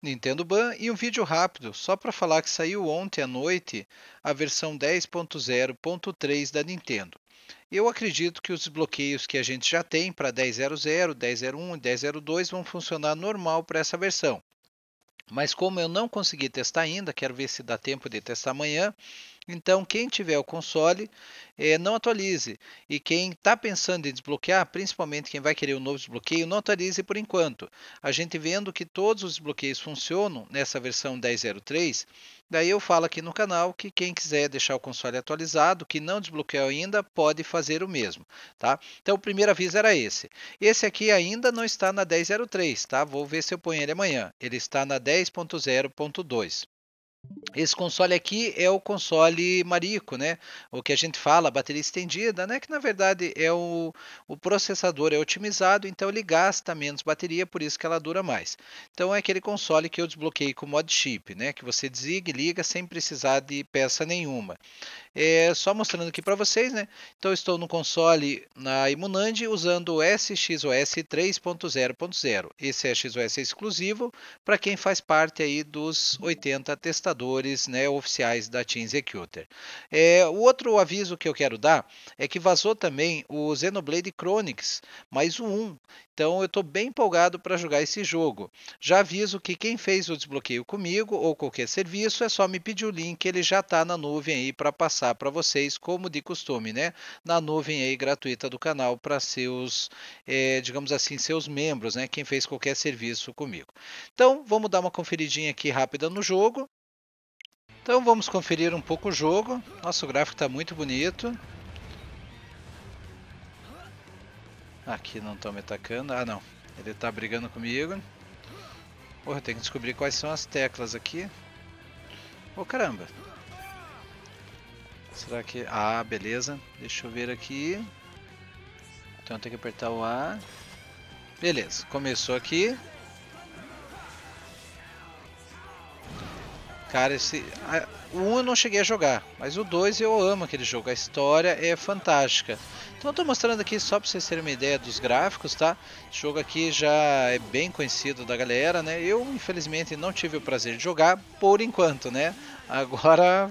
Nintendo Ban e um vídeo rápido só para falar que saiu ontem à noite a versão 10.0.3 da Nintendo. Eu acredito que os bloqueios que a gente já tem para 10.00, 10.01 e 10.02 vão funcionar normal para essa versão. Mas como eu não consegui testar ainda, quero ver se dá tempo de testar amanhã, então, quem tiver o console, é, não atualize. E quem está pensando em desbloquear, principalmente quem vai querer um novo desbloqueio, não atualize por enquanto. A gente vendo que todos os desbloqueios funcionam nessa versão 10.03, daí eu falo aqui no canal que quem quiser deixar o console atualizado, que não desbloqueou ainda, pode fazer o mesmo. Tá? Então, o primeiro aviso era esse. Esse aqui ainda não está na 10.03, tá? vou ver se eu ponho ele amanhã. Ele está na 10.0.2. Esse console aqui é o console Marico, né? O que a gente fala, bateria estendida, né? Que na verdade é o, o processador é otimizado, então ele gasta menos bateria, por isso que ela dura mais. Então é aquele console que eu desbloqueei com mod chip, né? Que você desliga e liga sem precisar de peça nenhuma. É, só mostrando aqui para vocês, né? Então estou no console na Imunand usando o SXOS 3.0.0. Esse SXOS é exclusivo para quem faz parte aí dos 80 testadores computadores né, oficiais da Team Executor. É, o outro aviso que eu quero dar é que vazou também o Xenoblade Chronicles, mais um. 1. Então eu estou bem empolgado para jogar esse jogo. Já aviso que quem fez o desbloqueio comigo ou qualquer serviço é só me pedir o link, ele já está na nuvem aí para passar para vocês, como de costume, né? Na nuvem aí gratuita do canal para seus, é, digamos assim, seus membros, né? Quem fez qualquer serviço comigo. Então vamos dar uma conferidinha aqui rápida no jogo. Então vamos conferir um pouco o jogo. Nosso gráfico está muito bonito. Aqui não estão me atacando. Ah não, ele está brigando comigo. Porra, eu tenho que descobrir quais são as teclas aqui. Ô oh, caramba. Será que... Ah, beleza. Deixa eu ver aqui. Então eu tenho que apertar o A. Beleza, começou aqui. Cara, esse. um o 1 eu não cheguei a jogar, mas o 2 eu amo aquele jogo, a história é fantástica. Então eu tô mostrando aqui só para vocês terem uma ideia dos gráficos, tá? Esse jogo aqui já é bem conhecido da galera, né? Eu infelizmente não tive o prazer de jogar por enquanto, né? Agora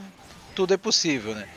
tudo é possível, né?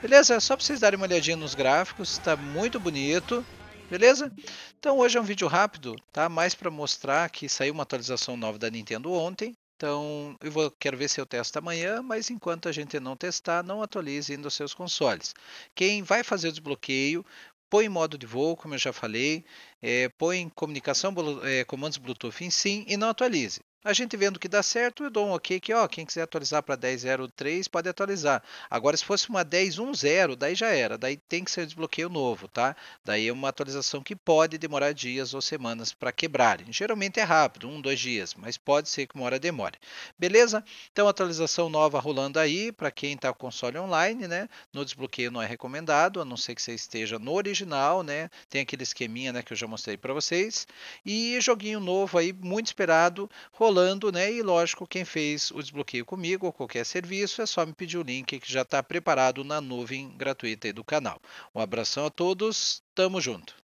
Beleza? Só para vocês darem uma olhadinha nos gráficos, está muito bonito, beleza? Então hoje é um vídeo rápido, tá? Mais para mostrar que saiu uma atualização nova da Nintendo ontem, então, eu vou, quero ver se eu testo amanhã, mas enquanto a gente não testar, não atualize ainda os seus consoles. Quem vai fazer o desbloqueio, põe em modo de voo, como eu já falei, é, põe comunicação, é, comandos Bluetooth em sim e não atualize. A gente vendo que dá certo, eu dou um ok que, ó, quem quiser atualizar para 10.03 pode atualizar. Agora, se fosse uma 10.10, daí já era, daí tem que ser desbloqueio novo, tá? Daí é uma atualização que pode demorar dias ou semanas para quebrarem. Geralmente é rápido, um, dois dias, mas pode ser que uma hora demore. Beleza? Então, atualização nova rolando aí para quem está com console online, né? No desbloqueio não é recomendado, a não ser que você esteja no original, né? Tem aquele esqueminha, né, que eu já eu mostrei para vocês. E joguinho novo aí, muito esperado, rolando, né? E lógico, quem fez o desbloqueio comigo ou qualquer serviço, é só me pedir o link que já está preparado na nuvem gratuita aí do canal. Um abração a todos, tamo junto!